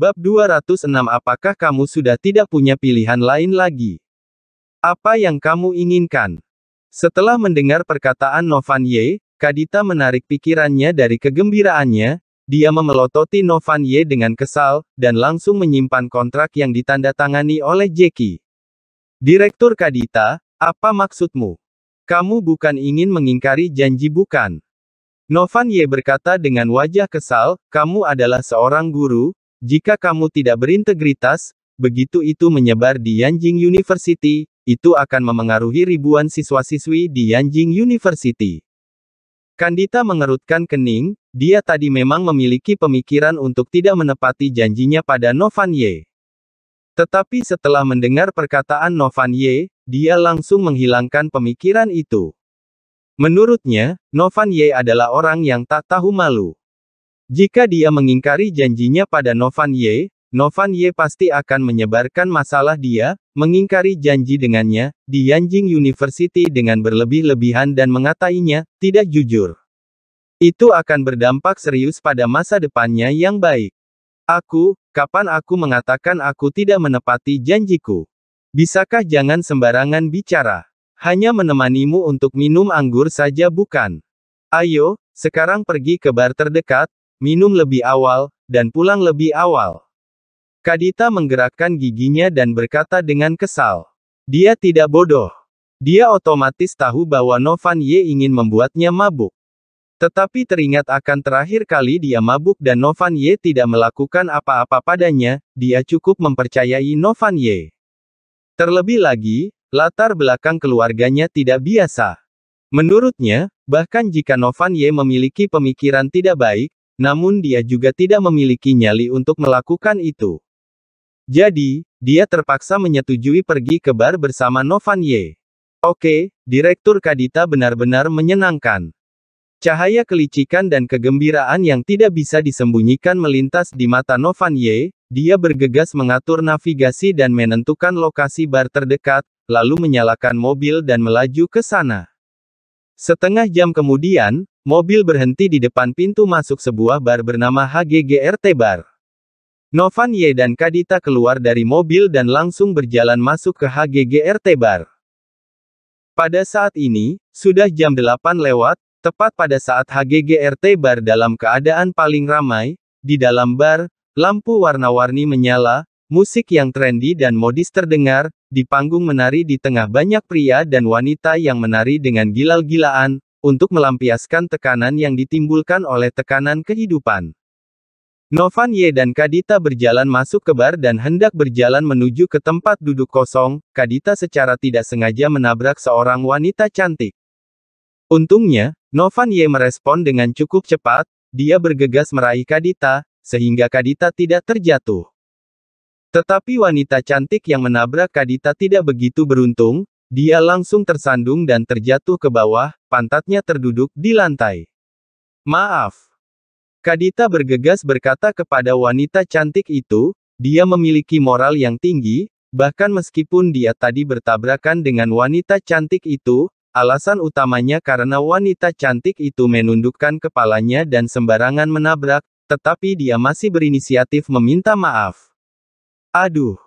Bab 206 Apakah kamu sudah tidak punya pilihan lain lagi? Apa yang kamu inginkan? Setelah mendengar perkataan Novan Ye, Kadita menarik pikirannya dari kegembiraannya, dia memelototi Novan Ye dengan kesal, dan langsung menyimpan kontrak yang ditandatangani oleh Jeki. Direktur Kadita, apa maksudmu? Kamu bukan ingin mengingkari janji bukan? Novan Ye berkata dengan wajah kesal, kamu adalah seorang guru, jika kamu tidak berintegritas, begitu itu menyebar di Yanjing University, itu akan memengaruhi ribuan siswa-siswi di Yanjing University. Kandita mengerutkan kening, dia tadi memang memiliki pemikiran untuk tidak menepati janjinya pada Novan Ye. Tetapi setelah mendengar perkataan Novan Ye, dia langsung menghilangkan pemikiran itu. Menurutnya, Novan Ye adalah orang yang tak tahu malu. Jika dia mengingkari janjinya pada Novan Ye, Novan Ye pasti akan menyebarkan masalah dia, mengingkari janji dengannya, di Yanjing University dengan berlebih-lebihan dan mengatainya, tidak jujur. Itu akan berdampak serius pada masa depannya yang baik. Aku, kapan aku mengatakan aku tidak menepati janjiku? Bisakah jangan sembarangan bicara? Hanya menemanimu untuk minum anggur saja bukan? Ayo, sekarang pergi ke bar terdekat, minum lebih awal, dan pulang lebih awal. Kadita menggerakkan giginya dan berkata dengan kesal. Dia tidak bodoh. Dia otomatis tahu bahwa Novan Ye ingin membuatnya mabuk. Tetapi teringat akan terakhir kali dia mabuk dan Novan Ye tidak melakukan apa-apa padanya, dia cukup mempercayai Novan Ye. Terlebih lagi, latar belakang keluarganya tidak biasa. Menurutnya, bahkan jika Novan Ye memiliki pemikiran tidak baik, namun dia juga tidak memiliki nyali untuk melakukan itu. Jadi, dia terpaksa menyetujui pergi ke bar bersama Novan Ye. Oke, Direktur Kadita benar-benar menyenangkan. Cahaya kelicikan dan kegembiraan yang tidak bisa disembunyikan melintas di mata Novan Ye, dia bergegas mengatur navigasi dan menentukan lokasi bar terdekat, lalu menyalakan mobil dan melaju ke sana. Setengah jam kemudian, mobil berhenti di depan pintu masuk sebuah bar bernama HGGRT Bar. Novan Ye dan Kadita keluar dari mobil dan langsung berjalan masuk ke HGGRT Bar. Pada saat ini, sudah jam 8 lewat, tepat pada saat HGGRT Bar dalam keadaan paling ramai, di dalam bar, lampu warna-warni menyala, Musik yang trendy dan modis terdengar, di panggung menari di tengah banyak pria dan wanita yang menari dengan gila gilaan untuk melampiaskan tekanan yang ditimbulkan oleh tekanan kehidupan. Novan Ye dan Kadita berjalan masuk ke bar dan hendak berjalan menuju ke tempat duduk kosong, Kadita secara tidak sengaja menabrak seorang wanita cantik. Untungnya, Novan Ye merespon dengan cukup cepat, dia bergegas meraih Kadita, sehingga Kadita tidak terjatuh. Tetapi wanita cantik yang menabrak Kadita tidak begitu beruntung, dia langsung tersandung dan terjatuh ke bawah, pantatnya terduduk di lantai. Maaf. Kadita bergegas berkata kepada wanita cantik itu, dia memiliki moral yang tinggi, bahkan meskipun dia tadi bertabrakan dengan wanita cantik itu, alasan utamanya karena wanita cantik itu menundukkan kepalanya dan sembarangan menabrak, tetapi dia masih berinisiatif meminta maaf. Aduh.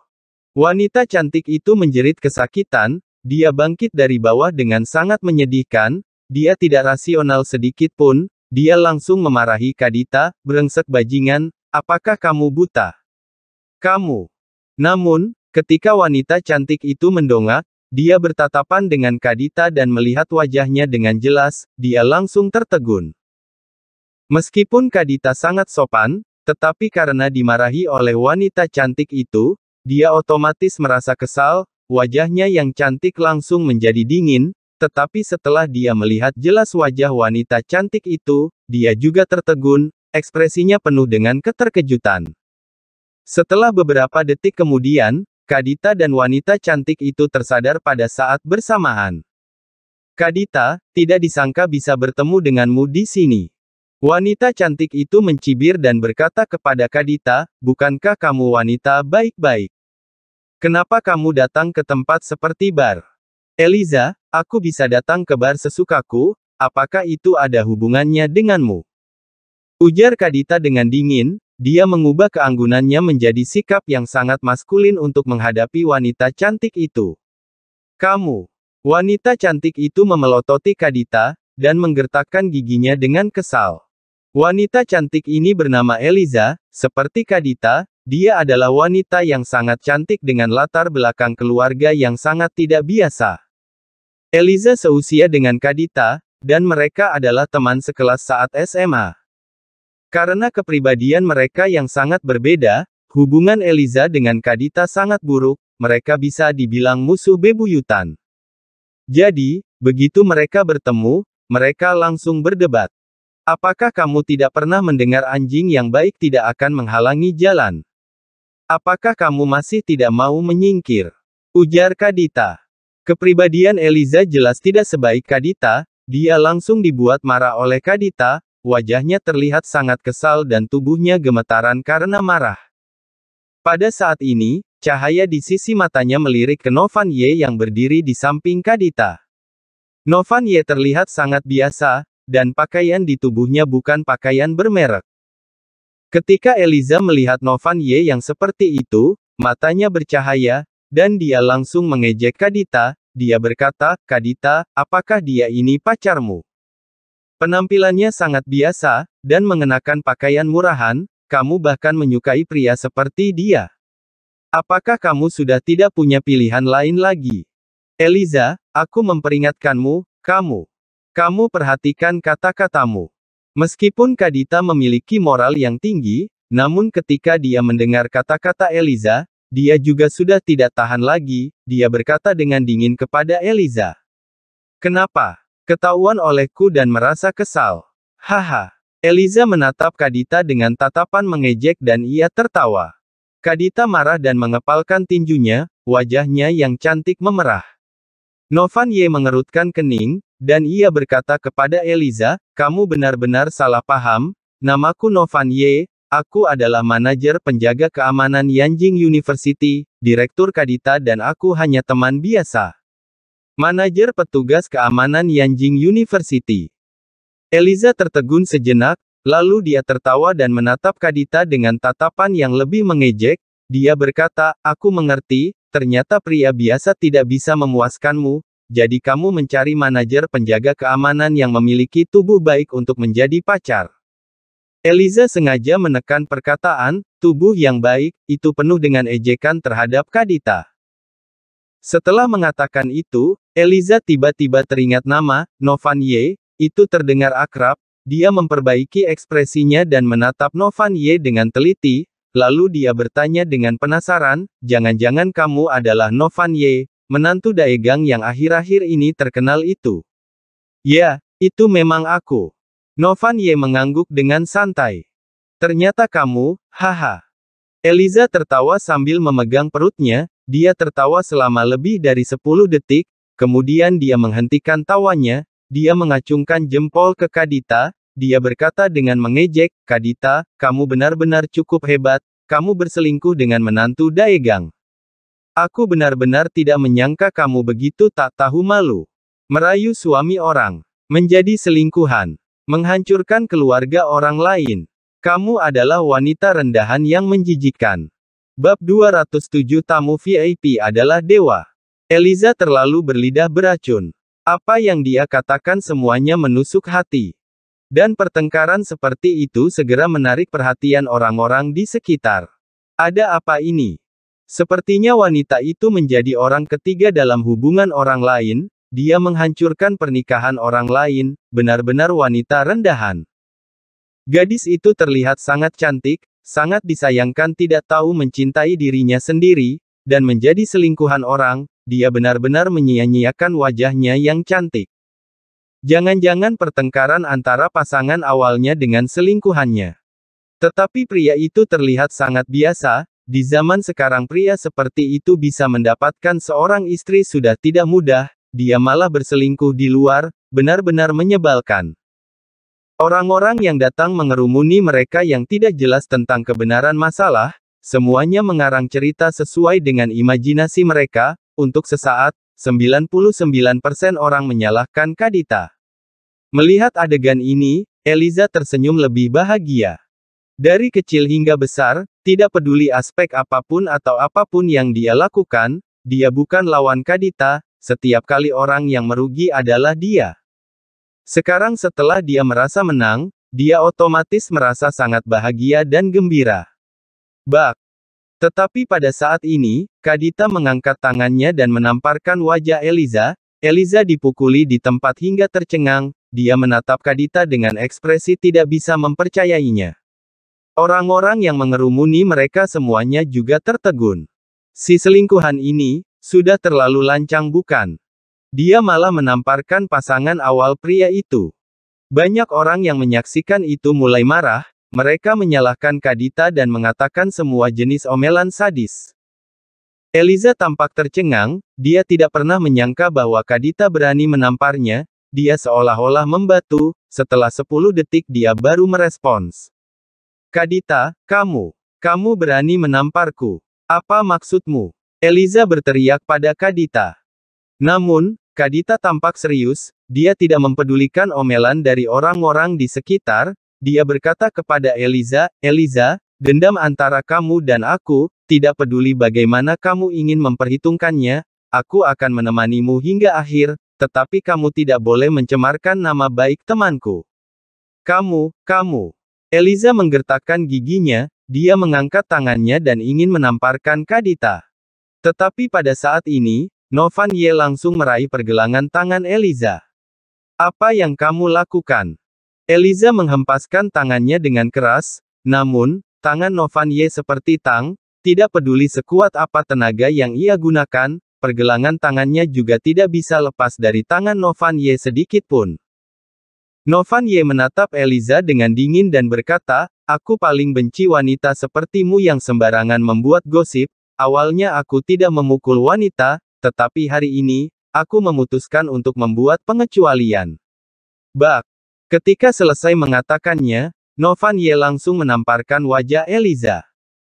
Wanita cantik itu menjerit kesakitan, dia bangkit dari bawah dengan sangat menyedihkan, dia tidak rasional sedikit pun, dia langsung memarahi Kadita, brengsek bajingan, apakah kamu buta? Kamu. Namun, ketika wanita cantik itu mendongak, dia bertatapan dengan Kadita dan melihat wajahnya dengan jelas, dia langsung tertegun. Meskipun Kadita sangat sopan, tetapi karena dimarahi oleh wanita cantik itu, dia otomatis merasa kesal, wajahnya yang cantik langsung menjadi dingin, tetapi setelah dia melihat jelas wajah wanita cantik itu, dia juga tertegun, ekspresinya penuh dengan keterkejutan. Setelah beberapa detik kemudian, Kadita dan wanita cantik itu tersadar pada saat bersamaan. Kadita, tidak disangka bisa bertemu denganmu di sini. Wanita cantik itu mencibir dan berkata kepada Kadita, bukankah kamu wanita baik-baik? Kenapa kamu datang ke tempat seperti bar? Eliza, aku bisa datang ke bar sesukaku, apakah itu ada hubungannya denganmu? Ujar Kadita dengan dingin, dia mengubah keanggunannya menjadi sikap yang sangat maskulin untuk menghadapi wanita cantik itu. Kamu, wanita cantik itu memelototi Kadita, dan menggertakkan giginya dengan kesal. Wanita cantik ini bernama Eliza, seperti Kadita, dia adalah wanita yang sangat cantik dengan latar belakang keluarga yang sangat tidak biasa. Eliza seusia dengan Kadita, dan mereka adalah teman sekelas saat SMA. Karena kepribadian mereka yang sangat berbeda, hubungan Eliza dengan Kadita sangat buruk, mereka bisa dibilang musuh bebuyutan. Jadi, begitu mereka bertemu, mereka langsung berdebat. Apakah kamu tidak pernah mendengar anjing yang baik tidak akan menghalangi jalan? Apakah kamu masih tidak mau menyingkir? Ujar Kadita. Kepribadian Eliza jelas tidak sebaik Kadita, dia langsung dibuat marah oleh Kadita, wajahnya terlihat sangat kesal dan tubuhnya gemetaran karena marah. Pada saat ini, cahaya di sisi matanya melirik ke Novan Ye yang berdiri di samping Kadita. Novan Ye terlihat sangat biasa, dan pakaian di tubuhnya bukan pakaian bermerek. Ketika Eliza melihat Novan Ye yang seperti itu, matanya bercahaya, dan dia langsung mengejek Kadita, dia berkata, Kadita, apakah dia ini pacarmu? Penampilannya sangat biasa, dan mengenakan pakaian murahan, kamu bahkan menyukai pria seperti dia. Apakah kamu sudah tidak punya pilihan lain lagi? Eliza, aku memperingatkanmu, kamu. Kamu perhatikan kata-katamu. Meskipun Kadita memiliki moral yang tinggi, namun ketika dia mendengar kata-kata Eliza, dia juga sudah tidak tahan lagi, dia berkata dengan dingin kepada Eliza. Kenapa? Ketahuan olehku dan merasa kesal. Haha. Eliza menatap Kadita dengan tatapan mengejek dan ia tertawa. Kadita marah dan mengepalkan tinjunya, wajahnya yang cantik memerah. Novan Ye mengerutkan kening, dan ia berkata kepada Eliza, kamu benar-benar salah paham, namaku Novan Ye, aku adalah manajer penjaga keamanan Yanjing University, Direktur Kadita dan aku hanya teman biasa. Manajer petugas keamanan Yanjing University. Eliza tertegun sejenak, Lalu dia tertawa dan menatap Kadita dengan tatapan yang lebih mengejek. Dia berkata, "Aku mengerti, ternyata pria biasa tidak bisa memuaskanmu. Jadi kamu mencari manajer penjaga keamanan yang memiliki tubuh baik untuk menjadi pacar. Eliza sengaja menekan perkataan, tubuh yang baik, itu penuh dengan ejekan terhadap Kadita. Setelah mengatakan itu, Eliza tiba-tiba teringat nama, Novan Ye, itu terdengar akrab, dia memperbaiki ekspresinya dan menatap Novan Ye dengan teliti, Lalu dia bertanya dengan penasaran, jangan-jangan kamu adalah Novan Ye, menantu Daegang yang akhir-akhir ini terkenal itu. Ya, itu memang aku. Novan Ye mengangguk dengan santai. Ternyata kamu, haha. Eliza tertawa sambil memegang perutnya, dia tertawa selama lebih dari 10 detik, kemudian dia menghentikan tawanya, dia mengacungkan jempol ke Kadita, dia berkata dengan mengejek, Kadita, kamu benar-benar cukup hebat, kamu berselingkuh dengan menantu Daegang. Aku benar-benar tidak menyangka kamu begitu tak tahu malu. Merayu suami orang. Menjadi selingkuhan. Menghancurkan keluarga orang lain. Kamu adalah wanita rendahan yang menjijikan. Bab 207 Tamu VIP adalah dewa. Eliza terlalu berlidah beracun. Apa yang dia katakan semuanya menusuk hati. Dan pertengkaran seperti itu segera menarik perhatian orang-orang di sekitar. Ada apa ini? Sepertinya wanita itu menjadi orang ketiga dalam hubungan orang lain, dia menghancurkan pernikahan orang lain, benar-benar wanita rendahan. Gadis itu terlihat sangat cantik, sangat disayangkan tidak tahu mencintai dirinya sendiri, dan menjadi selingkuhan orang, dia benar-benar menyia-nyiakan wajahnya yang cantik. Jangan-jangan pertengkaran antara pasangan awalnya dengan selingkuhannya. Tetapi pria itu terlihat sangat biasa, di zaman sekarang pria seperti itu bisa mendapatkan seorang istri sudah tidak mudah, dia malah berselingkuh di luar, benar-benar menyebalkan. Orang-orang yang datang mengerumuni mereka yang tidak jelas tentang kebenaran masalah, semuanya mengarang cerita sesuai dengan imajinasi mereka, untuk sesaat, 99% orang menyalahkan Kadita. Melihat adegan ini, Eliza tersenyum lebih bahagia. Dari kecil hingga besar, tidak peduli aspek apapun atau apapun yang dia lakukan, dia bukan lawan Kadita, setiap kali orang yang merugi adalah dia. Sekarang setelah dia merasa menang, dia otomatis merasa sangat bahagia dan gembira. Bak. Tetapi pada saat ini, Kadita mengangkat tangannya dan menamparkan wajah Eliza, Eliza dipukuli di tempat hingga tercengang, dia menatap Kadita dengan ekspresi tidak bisa mempercayainya. Orang-orang yang mengerumuni mereka semuanya juga tertegun. Si selingkuhan ini, sudah terlalu lancang bukan? Dia malah menamparkan pasangan awal pria itu. Banyak orang yang menyaksikan itu mulai marah, mereka menyalahkan Kadita dan mengatakan semua jenis omelan sadis. Eliza tampak tercengang, dia tidak pernah menyangka bahwa Kadita berani menamparnya, dia seolah-olah membatu, setelah 10 detik dia baru merespons. Kadita, kamu, kamu berani menamparku. Apa maksudmu? Eliza berteriak pada Kadita. Namun, Kadita tampak serius, dia tidak mempedulikan omelan dari orang-orang di sekitar, dia berkata kepada Eliza, Eliza, dendam antara kamu dan aku, tidak peduli bagaimana kamu ingin memperhitungkannya, aku akan menemanimu hingga akhir, tetapi kamu tidak boleh mencemarkan nama baik temanku. Kamu, kamu, Eliza menggertakkan giginya, dia mengangkat tangannya dan ingin menamparkan Kadita. Tetapi pada saat ini, Novan Ye langsung meraih pergelangan tangan Eliza. Apa yang kamu lakukan? Eliza menghempaskan tangannya dengan keras, namun, tangan Novan Ye seperti tang, tidak peduli sekuat apa tenaga yang ia gunakan, pergelangan tangannya juga tidak bisa lepas dari tangan Novan Ye sedikit Novan Ye menatap Eliza dengan dingin dan berkata, Aku paling benci wanita sepertimu yang sembarangan membuat gosip, awalnya aku tidak memukul wanita, tetapi hari ini, aku memutuskan untuk membuat pengecualian. Bak. Ketika selesai mengatakannya, Novan Ye langsung menamparkan wajah Eliza.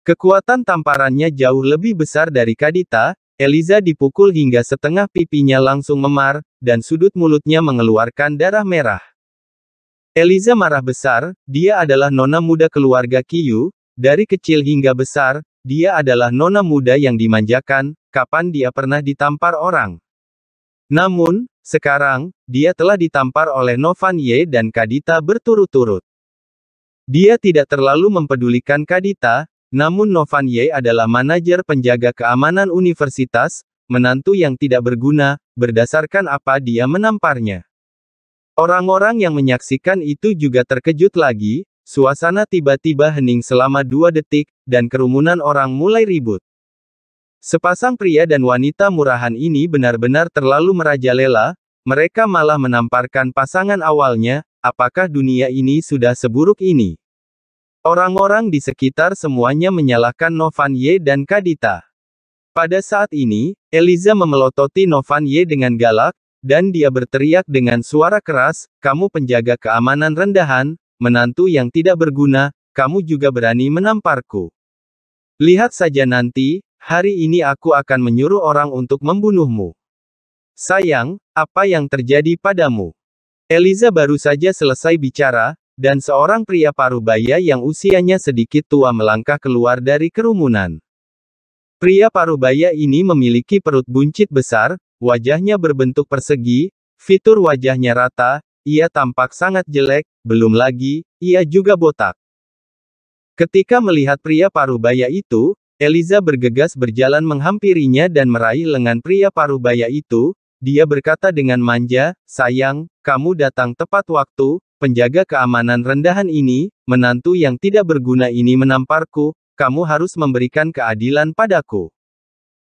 Kekuatan tamparannya jauh lebih besar dari Kadita, Eliza dipukul hingga setengah pipinya langsung memar, dan sudut mulutnya mengeluarkan darah merah. Eliza marah besar, dia adalah nona muda keluarga Kiyu, dari kecil hingga besar, dia adalah nona muda yang dimanjakan, kapan dia pernah ditampar orang. Namun, sekarang, dia telah ditampar oleh Novan Ye dan Kadita berturut-turut. Dia tidak terlalu mempedulikan Kadita, namun Novan Ye adalah manajer penjaga keamanan universitas, menantu yang tidak berguna, berdasarkan apa dia menamparnya. Orang-orang yang menyaksikan itu juga terkejut lagi, suasana tiba-tiba hening selama dua detik, dan kerumunan orang mulai ribut. Sepasang pria dan wanita murahan ini benar-benar terlalu merajalela, mereka malah menamparkan pasangan awalnya, apakah dunia ini sudah seburuk ini? Orang-orang di sekitar semuanya menyalahkan Novan Ye dan Kadita. Pada saat ini, Eliza memelototi Novan Ye dengan galak, dan dia berteriak dengan suara keras, kamu penjaga keamanan rendahan, menantu yang tidak berguna, kamu juga berani menamparku. Lihat saja nanti, hari ini aku akan menyuruh orang untuk membunuhmu. Sayang, apa yang terjadi padamu? Eliza baru saja selesai bicara, dan seorang pria Parubaya yang usianya sedikit tua melangkah keluar dari kerumunan. Pria Parubaya ini memiliki perut buncit besar, Wajahnya berbentuk persegi, fitur wajahnya rata, ia tampak sangat jelek, belum lagi, ia juga botak. Ketika melihat pria Parubaya itu, Eliza bergegas berjalan menghampirinya dan meraih lengan pria Parubaya itu, dia berkata dengan manja, sayang, kamu datang tepat waktu, penjaga keamanan rendahan ini, menantu yang tidak berguna ini menamparku, kamu harus memberikan keadilan padaku.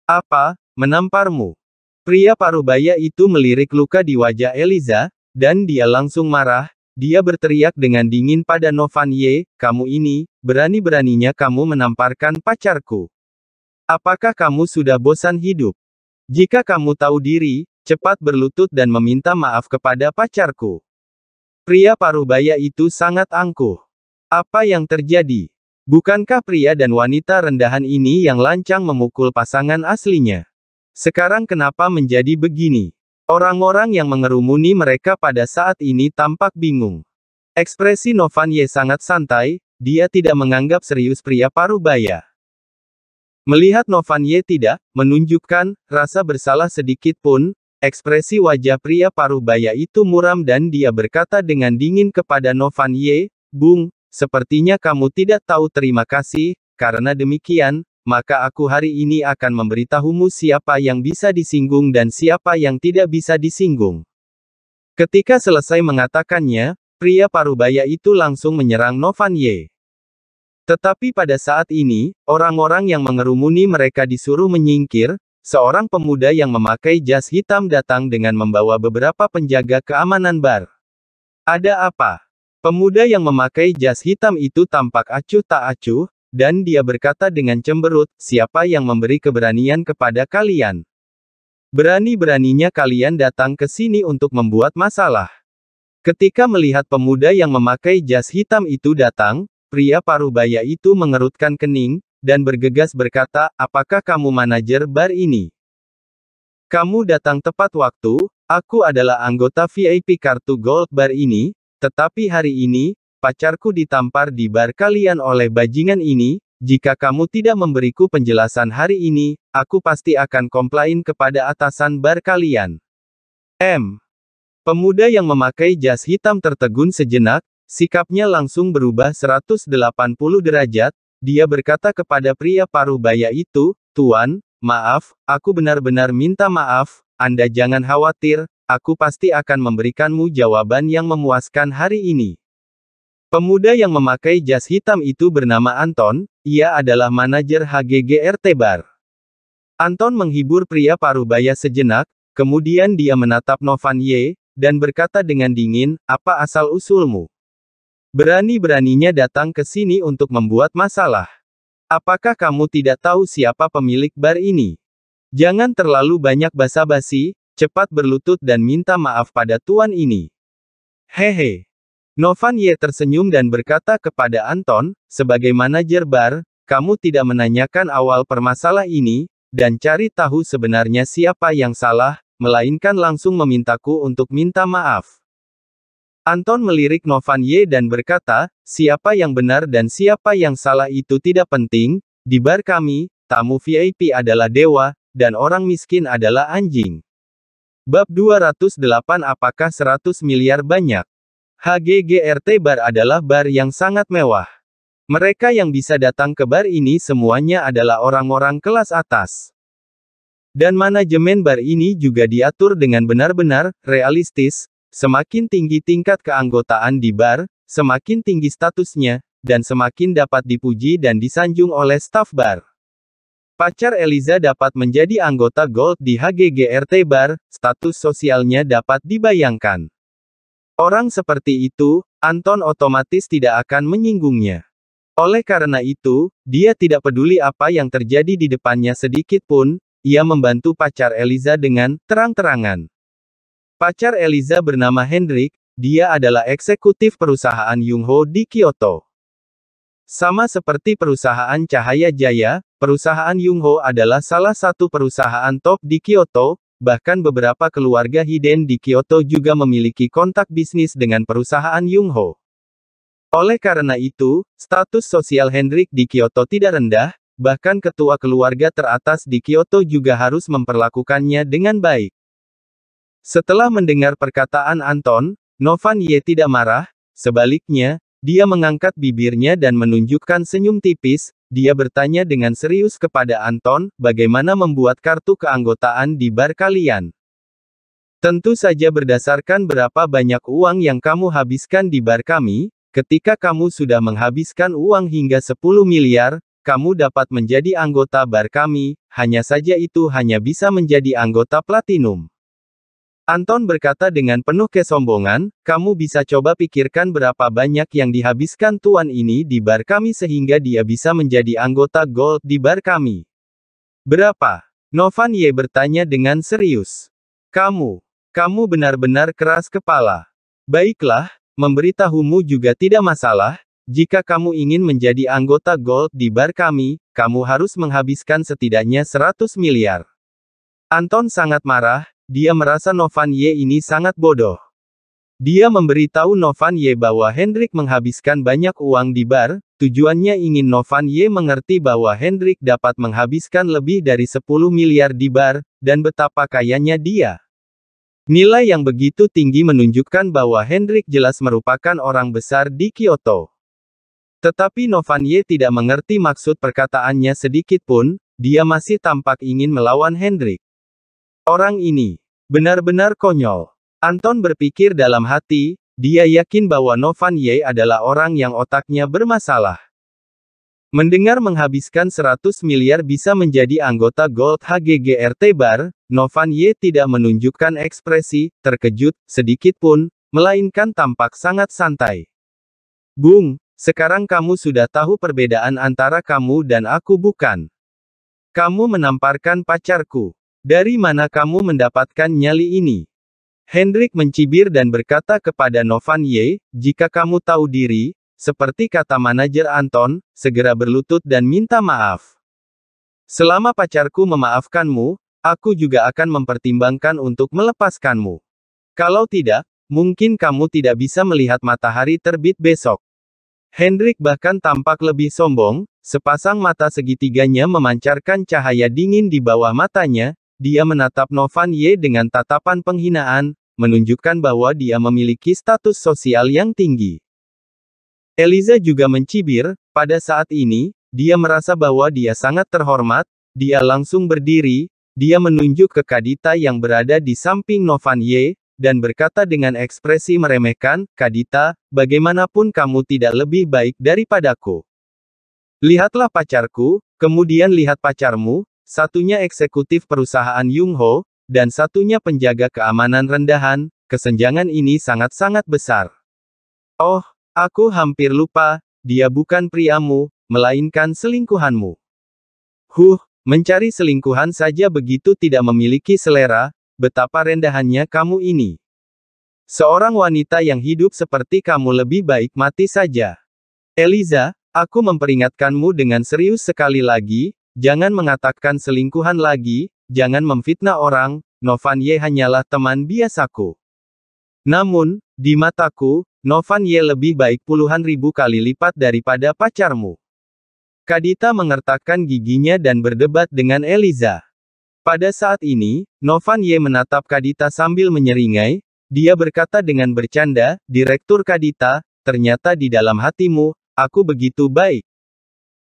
Apa, menamparmu? Pria Parubaya itu melirik luka di wajah Eliza, dan dia langsung marah, dia berteriak dengan dingin pada Novan Ye, kamu ini, berani-beraninya kamu menamparkan pacarku. Apakah kamu sudah bosan hidup? Jika kamu tahu diri, cepat berlutut dan meminta maaf kepada pacarku. Pria Parubaya itu sangat angkuh. Apa yang terjadi? Bukankah pria dan wanita rendahan ini yang lancang memukul pasangan aslinya? Sekarang kenapa menjadi begini? Orang-orang yang mengerumuni mereka pada saat ini tampak bingung. Ekspresi Novan Ye sangat santai, dia tidak menganggap serius pria parubaya. Melihat Novan Ye tidak menunjukkan rasa bersalah sedikit pun, ekspresi wajah pria parubaya itu muram dan dia berkata dengan dingin kepada Novan Ye, "Bung, sepertinya kamu tidak tahu terima kasih, karena demikian, maka aku hari ini akan memberitahumu siapa yang bisa disinggung dan siapa yang tidak bisa disinggung. Ketika selesai mengatakannya, pria parubaya itu langsung menyerang Novan Ye. Tetapi pada saat ini, orang-orang yang mengerumuni mereka disuruh menyingkir, seorang pemuda yang memakai jas hitam datang dengan membawa beberapa penjaga keamanan bar. Ada apa? Pemuda yang memakai jas hitam itu tampak acuh tak acuh, dan dia berkata dengan cemberut, siapa yang memberi keberanian kepada kalian? Berani-beraninya kalian datang ke sini untuk membuat masalah. Ketika melihat pemuda yang memakai jas hitam itu datang, pria parubaya itu mengerutkan kening, dan bergegas berkata, apakah kamu manajer bar ini? Kamu datang tepat waktu, aku adalah anggota VIP kartu gold bar ini, tetapi hari ini, Pacarku ditampar di bar kalian oleh bajingan ini, jika kamu tidak memberiku penjelasan hari ini, aku pasti akan komplain kepada atasan bar kalian. M. Pemuda yang memakai jas hitam tertegun sejenak, sikapnya langsung berubah 180 derajat, dia berkata kepada pria paruh baya itu, Tuan, maaf, aku benar-benar minta maaf, Anda jangan khawatir, aku pasti akan memberikanmu jawaban yang memuaskan hari ini. Pemuda yang memakai jas hitam itu bernama Anton, ia adalah manajer HGGRT Bar. Anton menghibur pria Parubaya sejenak, kemudian dia menatap Novan Ye, dan berkata dengan dingin, apa asal-usulmu? Berani-beraninya datang ke sini untuk membuat masalah. Apakah kamu tidak tahu siapa pemilik bar ini? Jangan terlalu banyak basa-basi, cepat berlutut dan minta maaf pada tuan ini. Hehe. Novan Ye tersenyum dan berkata kepada Anton, sebagai manajer bar, kamu tidak menanyakan awal permasalah ini, dan cari tahu sebenarnya siapa yang salah, melainkan langsung memintaku untuk minta maaf. Anton melirik Novan Ye dan berkata, siapa yang benar dan siapa yang salah itu tidak penting, di bar kami, tamu VIP adalah dewa, dan orang miskin adalah anjing. Bab 208 Apakah 100 miliar banyak? HGGRT Bar adalah bar yang sangat mewah. Mereka yang bisa datang ke bar ini semuanya adalah orang-orang kelas atas. Dan manajemen bar ini juga diatur dengan benar-benar realistis, semakin tinggi tingkat keanggotaan di bar, semakin tinggi statusnya, dan semakin dapat dipuji dan disanjung oleh staff bar. Pacar Eliza dapat menjadi anggota Gold di HGGRT Bar, status sosialnya dapat dibayangkan. Orang seperti itu, Anton otomatis tidak akan menyinggungnya. Oleh karena itu, dia tidak peduli apa yang terjadi di depannya sedikit pun, ia membantu pacar Eliza dengan terang-terangan. Pacar Eliza bernama Hendrik, dia adalah eksekutif perusahaan Yungho di Kyoto. Sama seperti perusahaan Cahaya Jaya, perusahaan Yungho adalah salah satu perusahaan top di Kyoto, Bahkan beberapa keluarga Hiden di Kyoto juga memiliki kontak bisnis dengan perusahaan Ho. Oleh karena itu, status sosial Hendrik di Kyoto tidak rendah, bahkan ketua keluarga teratas di Kyoto juga harus memperlakukannya dengan baik. Setelah mendengar perkataan Anton, Novan Ye tidak marah, sebaliknya, dia mengangkat bibirnya dan menunjukkan senyum tipis, dia bertanya dengan serius kepada Anton, bagaimana membuat kartu keanggotaan di bar kalian. Tentu saja berdasarkan berapa banyak uang yang kamu habiskan di bar kami, ketika kamu sudah menghabiskan uang hingga 10 miliar, kamu dapat menjadi anggota bar kami, hanya saja itu hanya bisa menjadi anggota platinum. Anton berkata dengan penuh kesombongan, kamu bisa coba pikirkan berapa banyak yang dihabiskan tuan ini di bar kami sehingga dia bisa menjadi anggota Gold di bar kami. Berapa? Novan Ye bertanya dengan serius. Kamu, kamu benar-benar keras kepala. Baiklah, memberitahumu juga tidak masalah, jika kamu ingin menjadi anggota Gold di bar kami, kamu harus menghabiskan setidaknya 100 miliar. Anton sangat marah, dia merasa Novan Ye ini sangat bodoh. Dia memberitahu Novan Ye bahwa Hendrik menghabiskan banyak uang di bar, tujuannya ingin Novan Ye mengerti bahwa Hendrik dapat menghabiskan lebih dari 10 miliar di bar, dan betapa kayanya dia. Nilai yang begitu tinggi menunjukkan bahwa Hendrik jelas merupakan orang besar di Kyoto. Tetapi Novan Ye tidak mengerti maksud perkataannya sedikit pun, dia masih tampak ingin melawan Hendrik. Orang ini benar-benar konyol. Anton berpikir dalam hati, dia yakin bahwa Novan Ye adalah orang yang otaknya bermasalah. Mendengar menghabiskan 100 miliar bisa menjadi anggota Gold HGGRT Bar, Novan Ye tidak menunjukkan ekspresi, terkejut, sedikit pun, melainkan tampak sangat santai. Bung, sekarang kamu sudah tahu perbedaan antara kamu dan aku bukan? Kamu menamparkan pacarku. Dari mana kamu mendapatkan nyali ini? Hendrik mencibir dan berkata kepada Novan Ye, jika kamu tahu diri, seperti kata manajer Anton, segera berlutut dan minta maaf. Selama pacarku memaafkanmu, aku juga akan mempertimbangkan untuk melepaskanmu. Kalau tidak, mungkin kamu tidak bisa melihat matahari terbit besok. Hendrik bahkan tampak lebih sombong, sepasang mata segitiganya memancarkan cahaya dingin di bawah matanya, dia menatap Novan Ye dengan tatapan penghinaan, menunjukkan bahwa dia memiliki status sosial yang tinggi. Eliza juga mencibir, pada saat ini, dia merasa bahwa dia sangat terhormat, dia langsung berdiri, dia menunjuk ke Kadita yang berada di samping Novan Ye, dan berkata dengan ekspresi meremehkan, Kadita, bagaimanapun kamu tidak lebih baik daripadaku. Lihatlah pacarku, kemudian lihat pacarmu, Satunya eksekutif perusahaan Yung Ho, dan satunya penjaga keamanan rendahan, kesenjangan ini sangat-sangat besar. Oh, aku hampir lupa, dia bukan priamu, melainkan selingkuhanmu. Huh, mencari selingkuhan saja begitu tidak memiliki selera, betapa rendahannya kamu ini. Seorang wanita yang hidup seperti kamu lebih baik mati saja. Eliza, aku memperingatkanmu dengan serius sekali lagi, Jangan mengatakan selingkuhan lagi, jangan memfitnah orang, Novan Ye hanyalah teman biasaku. Namun, di mataku, Novan Ye lebih baik puluhan ribu kali lipat daripada pacarmu. Kadita mengertakkan giginya dan berdebat dengan Eliza. Pada saat ini, Novan Ye menatap Kadita sambil menyeringai, dia berkata dengan bercanda, Direktur Kadita, ternyata di dalam hatimu, aku begitu baik.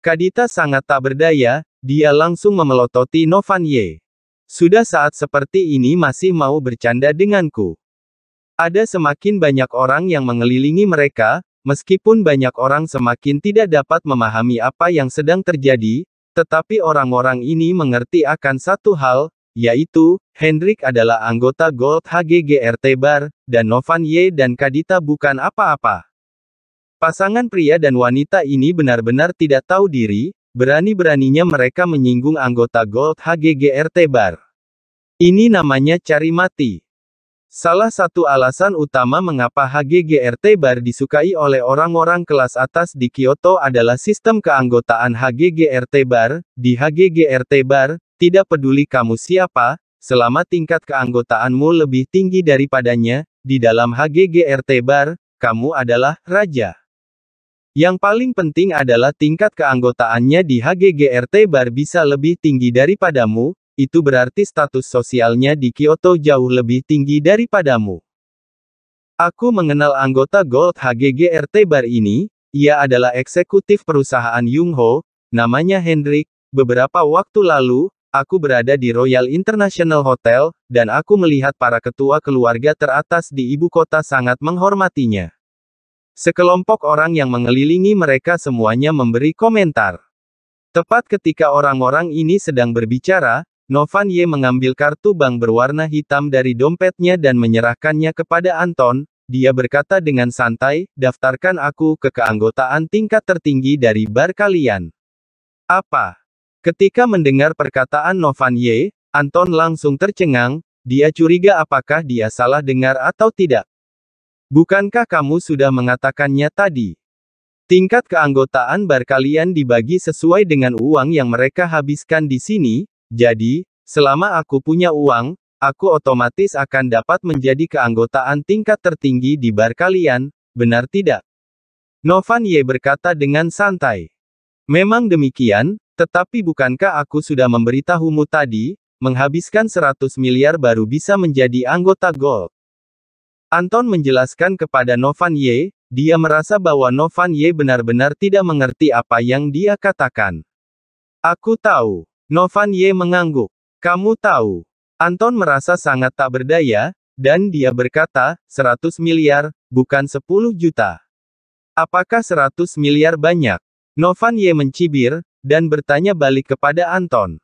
Kadita sangat tak berdaya, dia langsung memelototi Novan Ye. Sudah saat seperti ini masih mau bercanda denganku. Ada semakin banyak orang yang mengelilingi mereka, meskipun banyak orang semakin tidak dapat memahami apa yang sedang terjadi, tetapi orang-orang ini mengerti akan satu hal, yaitu, Hendrik adalah anggota Gold HGGRT Bar, dan Novan Ye dan Kadita bukan apa-apa. Pasangan pria dan wanita ini benar-benar tidak tahu diri, berani-beraninya mereka menyinggung anggota Gold HGGRT Bar. Ini namanya cari mati. Salah satu alasan utama mengapa HGGRT Bar disukai oleh orang-orang kelas atas di Kyoto adalah sistem keanggotaan HGGRT Bar. Di HGGRT Bar, tidak peduli kamu siapa, selama tingkat keanggotaanmu lebih tinggi daripadanya, di dalam HGGRT Bar, kamu adalah raja. Yang paling penting adalah tingkat keanggotaannya di HGGRT Bar bisa lebih tinggi daripadamu, itu berarti status sosialnya di Kyoto jauh lebih tinggi daripadamu. Aku mengenal anggota Gold HGGRT Bar ini, ia adalah eksekutif perusahaan Ho. namanya Hendrik, beberapa waktu lalu, aku berada di Royal International Hotel, dan aku melihat para ketua keluarga teratas di ibu kota sangat menghormatinya. Sekelompok orang yang mengelilingi mereka semuanya memberi komentar. Tepat ketika orang-orang ini sedang berbicara, Novan Ye mengambil kartu bank berwarna hitam dari dompetnya dan menyerahkannya kepada Anton. Dia berkata dengan santai, "Daftarkan aku ke keanggotaan tingkat tertinggi dari bar kalian." Apa? Ketika mendengar perkataan Novan Ye, Anton langsung tercengang. Dia curiga apakah dia salah dengar atau tidak. Bukankah kamu sudah mengatakannya tadi? Tingkat keanggotaan bar kalian dibagi sesuai dengan uang yang mereka habiskan di sini, jadi, selama aku punya uang, aku otomatis akan dapat menjadi keanggotaan tingkat tertinggi di bar kalian, benar tidak? Novan Y berkata dengan santai. Memang demikian, tetapi bukankah aku sudah memberitahumu tadi, menghabiskan 100 miliar baru bisa menjadi anggota Gold? Anton menjelaskan kepada Novan Ye, dia merasa bahwa Novan Ye benar-benar tidak mengerti apa yang dia katakan. Aku tahu. Novan Ye mengangguk. Kamu tahu. Anton merasa sangat tak berdaya, dan dia berkata, 100 miliar, bukan 10 juta. Apakah 100 miliar banyak? Novan Ye mencibir, dan bertanya balik kepada Anton.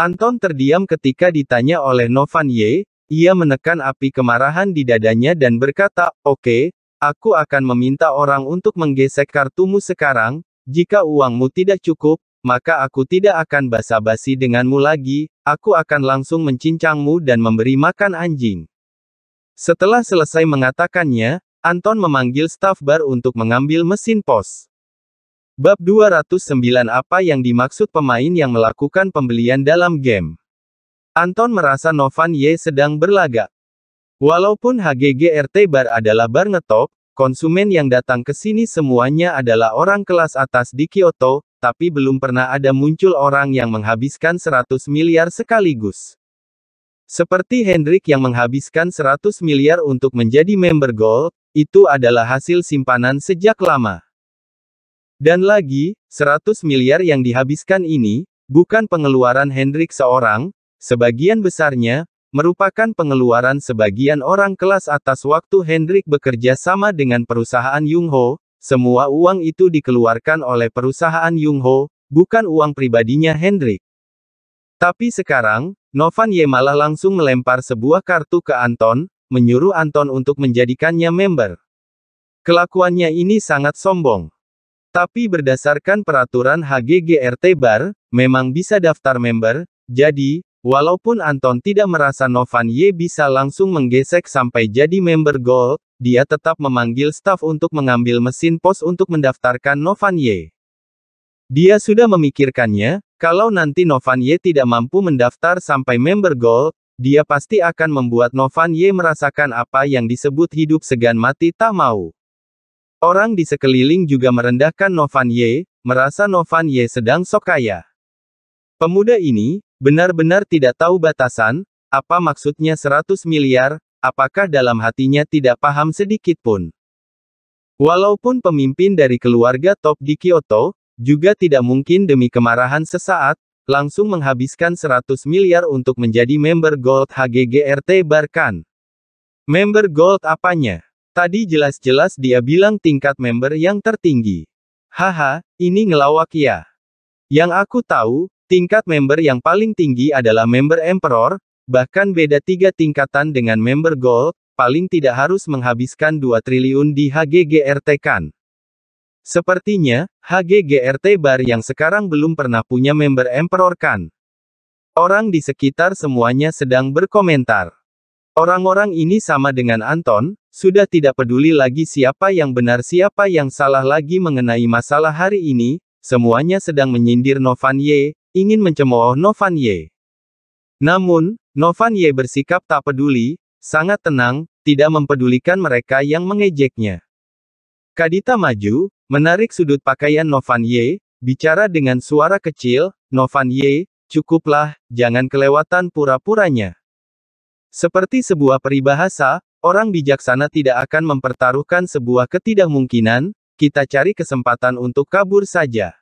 Anton terdiam ketika ditanya oleh Novan Ye, ia menekan api kemarahan di dadanya dan berkata, Oke, okay, aku akan meminta orang untuk menggesek kartumu sekarang, jika uangmu tidak cukup, maka aku tidak akan basa-basi denganmu lagi, aku akan langsung mencincangmu dan memberi makan anjing. Setelah selesai mengatakannya, Anton memanggil staf bar untuk mengambil mesin pos. Bab 209 Apa yang dimaksud pemain yang melakukan pembelian dalam game? Anton merasa Novan Ye sedang berlagak. Walaupun HGGRT Bar adalah bar ngetop, konsumen yang datang ke sini semuanya adalah orang kelas atas di Kyoto, tapi belum pernah ada muncul orang yang menghabiskan 100 miliar sekaligus. Seperti Hendrik yang menghabiskan 100 miliar untuk menjadi member Gold, itu adalah hasil simpanan sejak lama. Dan lagi, 100 miliar yang dihabiskan ini, bukan pengeluaran Hendrik seorang, Sebagian besarnya, merupakan pengeluaran sebagian orang kelas atas waktu Hendrik bekerja sama dengan perusahaan Ho. semua uang itu dikeluarkan oleh perusahaan Ho, bukan uang pribadinya Hendrik. Tapi sekarang, Novan Ye malah langsung melempar sebuah kartu ke Anton, menyuruh Anton untuk menjadikannya member. Kelakuannya ini sangat sombong. Tapi berdasarkan peraturan HGGRT Bar, memang bisa daftar member, jadi, Walaupun Anton tidak merasa Novan Ye bisa langsung menggesek sampai jadi member Gol, dia tetap memanggil staf untuk mengambil mesin pos untuk mendaftarkan Novan Ye. Dia sudah memikirkannya, kalau nanti Novan Ye tidak mampu mendaftar sampai member Gol, dia pasti akan membuat Novan Ye merasakan apa yang disebut hidup segan mati tak mau. Orang di sekeliling juga merendahkan Novan Ye, merasa Novan Ye sedang sok kaya. Pemuda ini, Benar-benar tidak tahu batasan, apa maksudnya 100 miliar, apakah dalam hatinya tidak paham sedikit pun. Walaupun pemimpin dari keluarga top di Kyoto, juga tidak mungkin demi kemarahan sesaat, langsung menghabiskan 100 miliar untuk menjadi member Gold HGGRT Barkan. Member Gold apanya? Tadi jelas-jelas dia bilang tingkat member yang tertinggi. Haha, ini ngelawak ya. Yang aku tahu, Tingkat member yang paling tinggi adalah member Emperor, bahkan beda tiga tingkatan dengan member Gold, paling tidak harus menghabiskan 2 triliun di HGGRT kan. Sepertinya, HGGRT Bar yang sekarang belum pernah punya member Emperor kan. Orang di sekitar semuanya sedang berkomentar. Orang-orang ini sama dengan Anton, sudah tidak peduli lagi siapa yang benar siapa yang salah lagi mengenai masalah hari ini, semuanya sedang menyindir Novan Y, ingin mencemooh Novan Ye. Namun, Novan Ye bersikap tak peduli, sangat tenang, tidak mempedulikan mereka yang mengejeknya. Kadita maju, menarik sudut pakaian Novan Ye, bicara dengan suara kecil, Novan Ye, cukuplah, jangan kelewatan pura-puranya. Seperti sebuah peribahasa, orang bijaksana tidak akan mempertaruhkan sebuah ketidakmungkinan, kita cari kesempatan untuk kabur saja.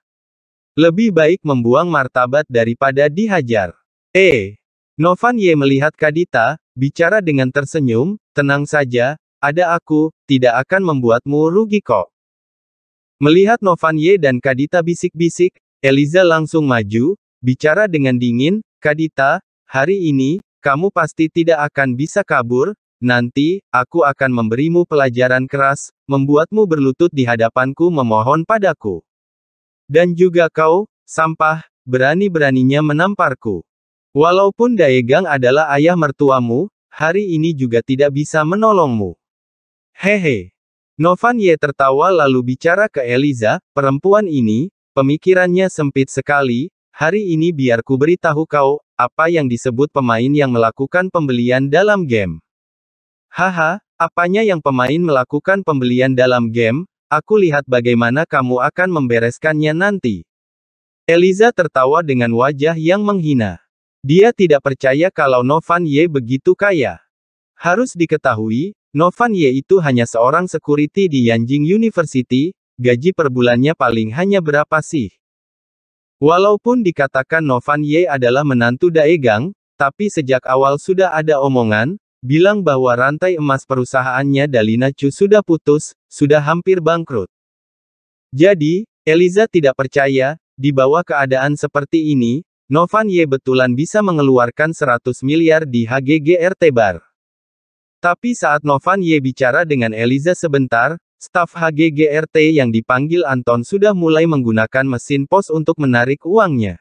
Lebih baik membuang martabat daripada dihajar. Eh, Novan Ye melihat Kadita, bicara dengan tersenyum, tenang saja, ada aku, tidak akan membuatmu rugi kok. Melihat Novan Ye dan Kadita bisik-bisik, Eliza langsung maju, bicara dengan dingin, Kadita, hari ini, kamu pasti tidak akan bisa kabur, nanti, aku akan memberimu pelajaran keras, membuatmu berlutut di hadapanku memohon padaku. Dan juga kau, sampah, berani-beraninya menamparku. Walaupun Daegang adalah ayah mertuamu, hari ini juga tidak bisa menolongmu. Hehe. Novan Ye tertawa lalu bicara ke Eliza, perempuan ini, pemikirannya sempit sekali, hari ini biar ku beritahu kau, apa yang disebut pemain yang melakukan pembelian dalam game. Haha, apanya yang pemain melakukan pembelian dalam game, Aku lihat bagaimana kamu akan membereskannya nanti. Eliza tertawa dengan wajah yang menghina. Dia tidak percaya kalau Novan Ye begitu kaya. Harus diketahui, Novan Ye itu hanya seorang security di Yanjing University, gaji per bulannya paling hanya berapa sih? Walaupun dikatakan Novan Ye adalah menantu Daegang, tapi sejak awal sudah ada omongan, bilang bahwa rantai emas perusahaannya Dalina Chu sudah putus, sudah hampir bangkrut. Jadi, Eliza tidak percaya, di bawah keadaan seperti ini, Novan Ye betulan bisa mengeluarkan 100 miliar di HGGRT Bar. Tapi saat Novan Ye bicara dengan Eliza sebentar, staf HGGRT yang dipanggil Anton sudah mulai menggunakan mesin pos untuk menarik uangnya.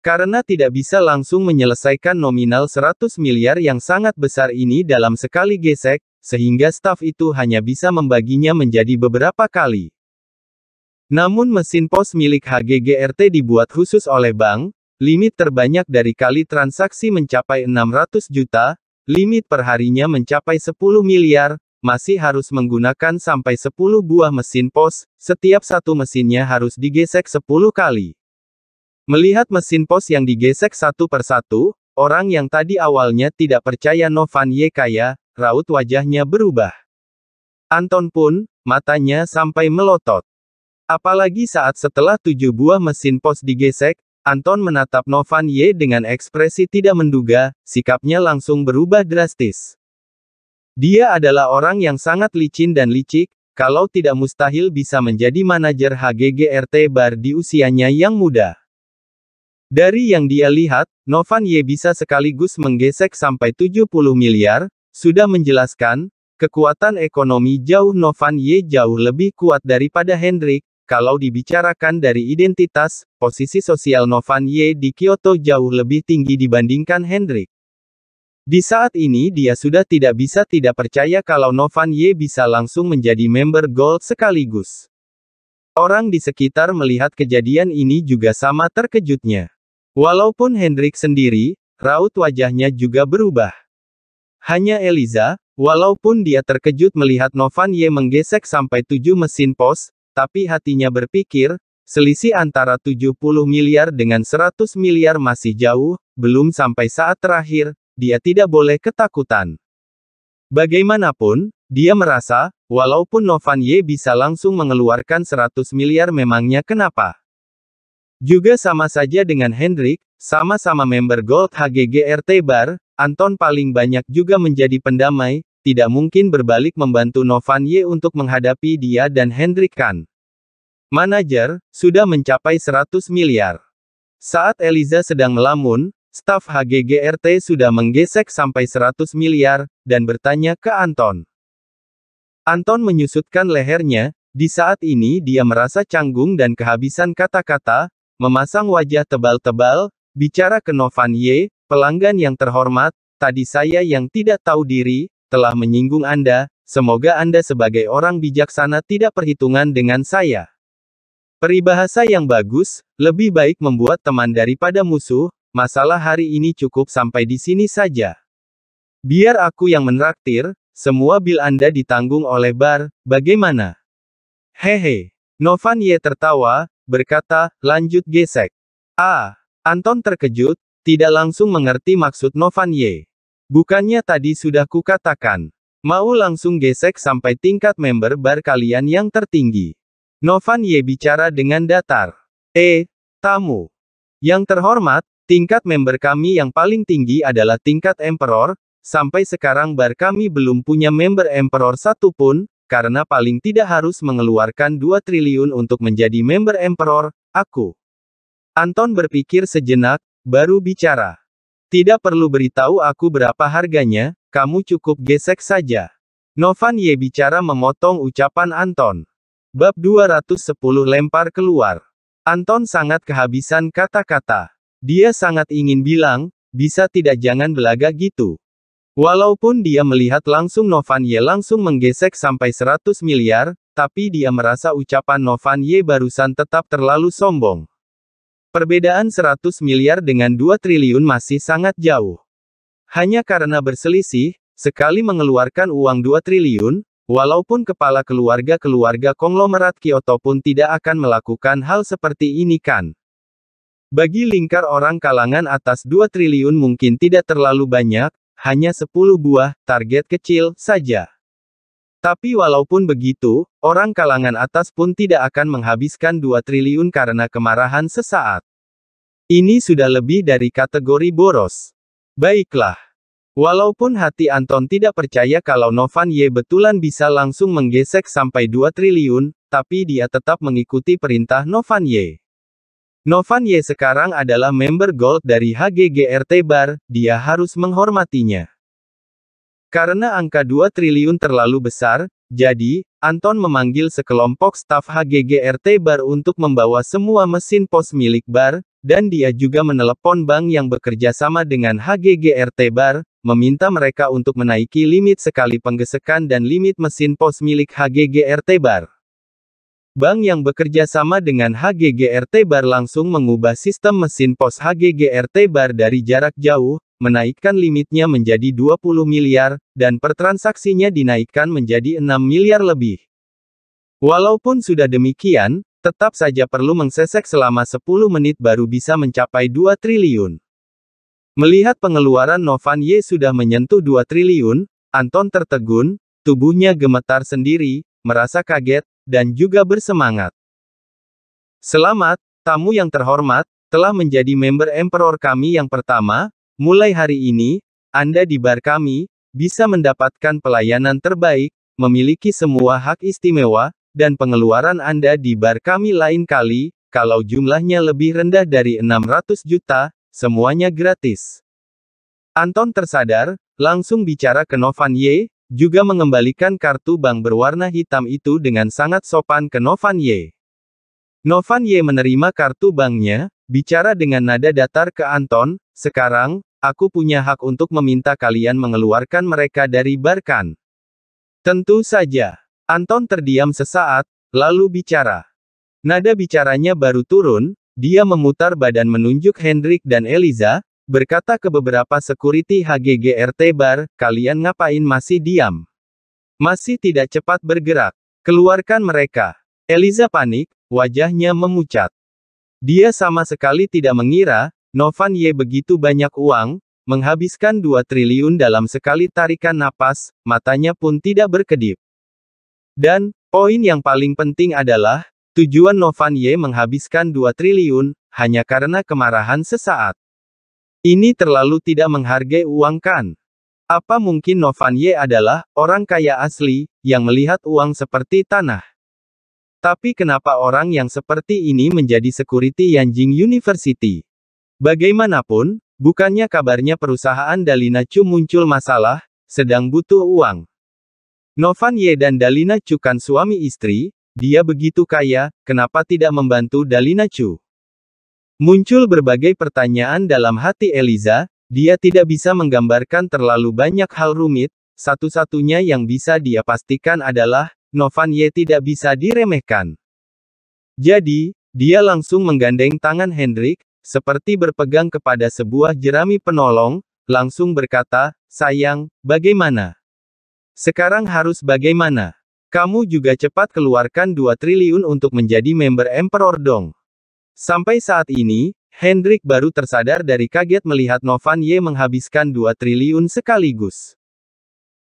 Karena tidak bisa langsung menyelesaikan nominal 100 miliar yang sangat besar ini dalam sekali gesek, sehingga staf itu hanya bisa membaginya menjadi beberapa kali. Namun mesin pos milik HGGRT dibuat khusus oleh bank, limit terbanyak dari kali transaksi mencapai 600 juta, limit perharinya mencapai 10 miliar, masih harus menggunakan sampai 10 buah mesin pos, setiap satu mesinnya harus digesek 10 kali. Melihat mesin pos yang digesek satu persatu, orang yang tadi awalnya tidak percaya Novan Y kaya, raut wajahnya berubah. Anton pun, matanya sampai melotot. Apalagi saat setelah tujuh buah mesin pos digesek, Anton menatap Novan Ye dengan ekspresi tidak menduga, sikapnya langsung berubah drastis. Dia adalah orang yang sangat licin dan licik, kalau tidak mustahil bisa menjadi manajer HGGRT Bar di usianya yang muda. Dari yang dia lihat, Novan Ye bisa sekaligus menggesek sampai 70 miliar, sudah menjelaskan, kekuatan ekonomi jauh Novan Y jauh lebih kuat daripada Hendrik, kalau dibicarakan dari identitas, posisi sosial Novan Y di Kyoto jauh lebih tinggi dibandingkan Hendrik. Di saat ini dia sudah tidak bisa tidak percaya kalau Novan Y bisa langsung menjadi member Gold sekaligus. Orang di sekitar melihat kejadian ini juga sama terkejutnya. Walaupun Hendrik sendiri, raut wajahnya juga berubah. Hanya Eliza, walaupun dia terkejut melihat Novan Ye menggesek sampai tujuh mesin pos, tapi hatinya berpikir, selisih antara 70 miliar dengan 100 miliar masih jauh, belum sampai saat terakhir, dia tidak boleh ketakutan. Bagaimanapun, dia merasa, walaupun Novan Ye bisa langsung mengeluarkan 100 miliar memangnya kenapa. Juga sama saja dengan Hendrik, sama-sama member Gold HGGRT Bar, Anton paling banyak juga menjadi pendamai, tidak mungkin berbalik membantu Novan Ye untuk menghadapi dia dan Hendrik Kahn. Manajer, sudah mencapai 100 miliar. Saat Eliza sedang melamun, staf HGGRT sudah menggesek sampai 100 miliar, dan bertanya ke Anton. Anton menyusutkan lehernya, di saat ini dia merasa canggung dan kehabisan kata-kata, memasang wajah tebal-tebal, Bicara ke Novan Ye, pelanggan yang terhormat, tadi saya yang tidak tahu diri, telah menyinggung Anda, semoga Anda sebagai orang bijaksana tidak perhitungan dengan saya. Peribahasa yang bagus, lebih baik membuat teman daripada musuh, masalah hari ini cukup sampai di sini saja. Biar aku yang menraktir, semua bil Anda ditanggung oleh bar, bagaimana? Hehe. Novan Ye tertawa, berkata, lanjut gesek. Ah, Anton terkejut, tidak langsung mengerti maksud Novan Ye. Bukannya tadi sudah kukatakan. Mau langsung gesek sampai tingkat member bar kalian yang tertinggi. Novan Ye bicara dengan datar. Eh, tamu. Yang terhormat, tingkat member kami yang paling tinggi adalah tingkat emperor, sampai sekarang bar kami belum punya member emperor satu pun, karena paling tidak harus mengeluarkan 2 triliun untuk menjadi member emperor, aku. Anton berpikir sejenak, baru bicara. Tidak perlu beritahu aku berapa harganya, kamu cukup gesek saja. Novan Ye bicara memotong ucapan Anton. Bab 210 lempar keluar. Anton sangat kehabisan kata-kata. Dia sangat ingin bilang, bisa tidak jangan belaga gitu. Walaupun dia melihat langsung Novan Ye langsung menggesek sampai 100 miliar, tapi dia merasa ucapan Novan Ye barusan tetap terlalu sombong. Perbedaan 100 miliar dengan 2 triliun masih sangat jauh. Hanya karena berselisih, sekali mengeluarkan uang 2 triliun, walaupun kepala keluarga-keluarga konglomerat Kyoto pun tidak akan melakukan hal seperti ini kan. Bagi lingkar orang kalangan atas 2 triliun mungkin tidak terlalu banyak, hanya 10 buah, target kecil, saja. Tapi walaupun begitu, orang kalangan atas pun tidak akan menghabiskan 2 triliun karena kemarahan sesaat. Ini sudah lebih dari kategori boros. Baiklah. Walaupun hati Anton tidak percaya kalau Novan Ye betulan bisa langsung menggesek sampai 2 triliun, tapi dia tetap mengikuti perintah Novan Ye. Novan Ye sekarang adalah member gold dari HGGRT Bar, dia harus menghormatinya. Karena angka 2 triliun terlalu besar, jadi, Anton memanggil sekelompok staf HGGRT Bar untuk membawa semua mesin pos milik Bar, dan dia juga menelepon bank yang bekerja sama dengan HGGRT Bar, meminta mereka untuk menaiki limit sekali penggesekan dan limit mesin pos milik HGGRT Bar. Bank yang bekerja sama dengan HGGRT Bar langsung mengubah sistem mesin pos HGGRT Bar dari jarak jauh, menaikkan limitnya menjadi 20 miliar, dan pertransaksinya dinaikkan menjadi 6 miliar lebih. Walaupun sudah demikian, tetap saja perlu mengsesek selama 10 menit baru bisa mencapai 2 triliun. Melihat pengeluaran Novan Ye sudah menyentuh 2 triliun, Anton tertegun, tubuhnya gemetar sendiri, merasa kaget, dan juga bersemangat. Selamat, tamu yang terhormat, telah menjadi member Emperor kami yang pertama, Mulai hari ini, Anda di bar kami, bisa mendapatkan pelayanan terbaik, memiliki semua hak istimewa, dan pengeluaran Anda di bar kami lain kali, kalau jumlahnya lebih rendah dari 600 juta, semuanya gratis. Anton tersadar, langsung bicara ke Novan Ye, juga mengembalikan kartu bank berwarna hitam itu dengan sangat sopan ke Novan Ye. Novan Ye menerima kartu banknya, bicara dengan nada datar ke Anton, sekarang, Aku punya hak untuk meminta kalian mengeluarkan mereka dari Barkan. Tentu saja. Anton terdiam sesaat, lalu bicara. Nada bicaranya baru turun, dia memutar badan menunjuk Hendrik dan Eliza, berkata ke beberapa security HGGRT bar, kalian ngapain masih diam? Masih tidak cepat bergerak. Keluarkan mereka. Eliza panik, wajahnya memucat. Dia sama sekali tidak mengira, Novan Ye begitu banyak uang, menghabiskan 2 triliun dalam sekali tarikan napas, matanya pun tidak berkedip. Dan, poin yang paling penting adalah, tujuan Novan Ye menghabiskan 2 triliun, hanya karena kemarahan sesaat. Ini terlalu tidak menghargai uang kan? Apa mungkin Novan Ye adalah, orang kaya asli, yang melihat uang seperti tanah? Tapi kenapa orang yang seperti ini menjadi security Yanjing University? Bagaimanapun, bukannya kabarnya perusahaan Dalina Chu muncul masalah, sedang butuh uang. Novan Ye dan Dalina Chu kan suami istri, dia begitu kaya, kenapa tidak membantu Dalina Chu? Muncul berbagai pertanyaan dalam hati Eliza, dia tidak bisa menggambarkan terlalu banyak hal rumit, satu-satunya yang bisa dia pastikan adalah, Novan Ye tidak bisa diremehkan. Jadi, dia langsung menggandeng tangan Hendrik, seperti berpegang kepada sebuah jerami penolong, langsung berkata, sayang, bagaimana? Sekarang harus bagaimana? Kamu juga cepat keluarkan 2 triliun untuk menjadi member Emperor Dong. Sampai saat ini, Hendrik baru tersadar dari kaget melihat Novan Ye menghabiskan 2 triliun sekaligus.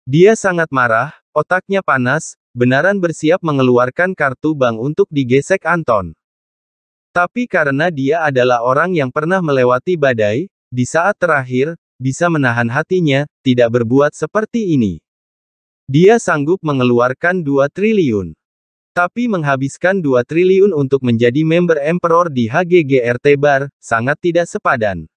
Dia sangat marah, otaknya panas, benaran bersiap mengeluarkan kartu bank untuk digesek Anton. Tapi karena dia adalah orang yang pernah melewati badai, di saat terakhir, bisa menahan hatinya, tidak berbuat seperti ini. Dia sanggup mengeluarkan 2 triliun. Tapi menghabiskan 2 triliun untuk menjadi member Emperor di HGGRT Bar, sangat tidak sepadan.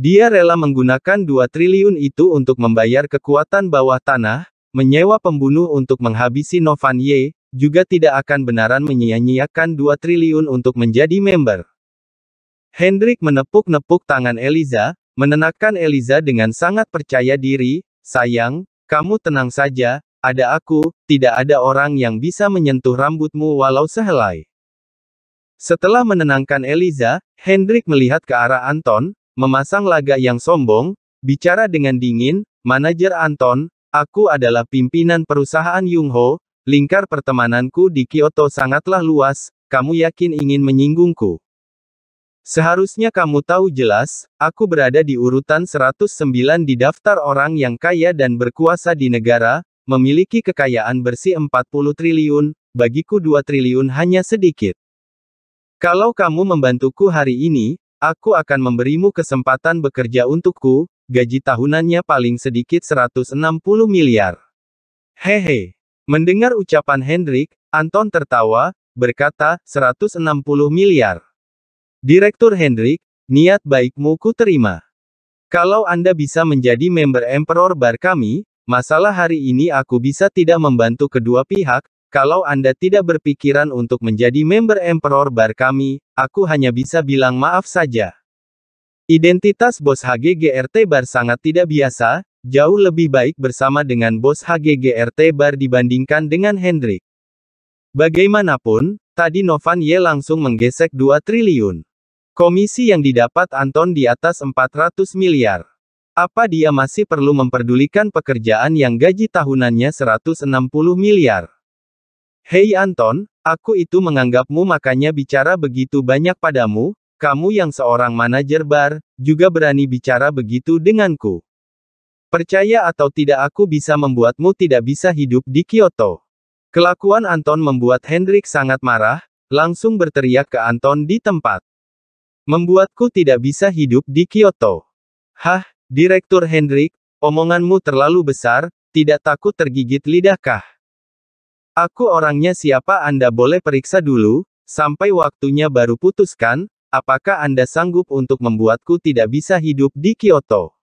Dia rela menggunakan 2 triliun itu untuk membayar kekuatan bawah tanah, menyewa pembunuh untuk menghabisi Novan Ye, juga tidak akan benaran menyia-nyiakan 2 triliun untuk menjadi member. Hendrik menepuk-nepuk tangan Eliza, menenangkan Eliza dengan sangat percaya diri, sayang, kamu tenang saja, ada aku, tidak ada orang yang bisa menyentuh rambutmu walau sehelai. Setelah menenangkan Eliza, Hendrik melihat ke arah Anton, memasang laga yang sombong, bicara dengan dingin, manajer Anton, aku adalah pimpinan perusahaan Ho. Lingkar pertemananku di Kyoto sangatlah luas, kamu yakin ingin menyinggungku? Seharusnya kamu tahu jelas, aku berada di urutan 109 di daftar orang yang kaya dan berkuasa di negara, memiliki kekayaan bersih 40 triliun, bagiku 2 triliun hanya sedikit. Kalau kamu membantuku hari ini, aku akan memberimu kesempatan bekerja untukku, gaji tahunannya paling sedikit 160 miliar. Hehe. Mendengar ucapan Hendrik, Anton tertawa, berkata, 160 miliar. Direktur Hendrik, niat baikmu ku terima. Kalau Anda bisa menjadi member Emperor Bar kami, masalah hari ini aku bisa tidak membantu kedua pihak, kalau Anda tidak berpikiran untuk menjadi member Emperor Bar kami, aku hanya bisa bilang maaf saja. Identitas bos HGGRT Bar sangat tidak biasa, Jauh lebih baik bersama dengan bos HGGRT Bar dibandingkan dengan Hendrik. Bagaimanapun, tadi Novan Y langsung menggesek 2 triliun. Komisi yang didapat Anton di atas 400 miliar. Apa dia masih perlu memperdulikan pekerjaan yang gaji tahunannya 160 miliar? Hei Anton, aku itu menganggapmu makanya bicara begitu banyak padamu, kamu yang seorang manajer bar, juga berani bicara begitu denganku. Percaya atau tidak aku bisa membuatmu tidak bisa hidup di Kyoto. Kelakuan Anton membuat Hendrik sangat marah, langsung berteriak ke Anton di tempat. Membuatku tidak bisa hidup di Kyoto. Hah, Direktur Hendrik, omonganmu terlalu besar, tidak takut tergigit lidahkah? Aku orangnya siapa Anda boleh periksa dulu, sampai waktunya baru putuskan, apakah Anda sanggup untuk membuatku tidak bisa hidup di Kyoto?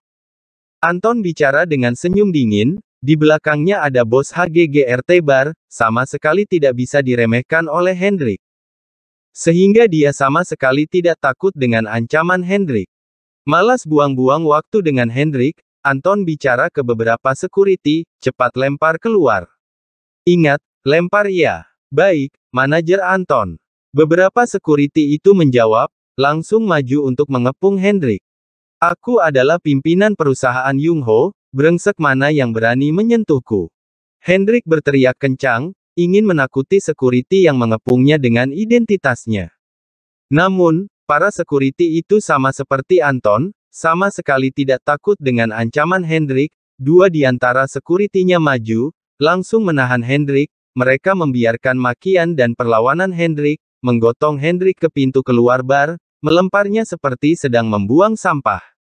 Anton bicara dengan senyum dingin, di belakangnya ada bos HGGRT Bar, sama sekali tidak bisa diremehkan oleh Hendrik. Sehingga dia sama sekali tidak takut dengan ancaman Hendrik. Malas buang-buang waktu dengan Hendrik, Anton bicara ke beberapa security, cepat lempar keluar. Ingat, lempar ya. Baik, manajer Anton. Beberapa security itu menjawab, langsung maju untuk mengepung Hendrik. Aku adalah pimpinan perusahaan Ho. brengsek mana yang berani menyentuhku. Hendrik berteriak kencang, ingin menakuti security yang mengepungnya dengan identitasnya. Namun, para security itu sama seperti Anton, sama sekali tidak takut dengan ancaman Hendrik, dua di antara sekuritinya maju, langsung menahan Hendrik, mereka membiarkan makian dan perlawanan Hendrik, menggotong Hendrik ke pintu keluar bar, melemparnya seperti sedang membuang sampah.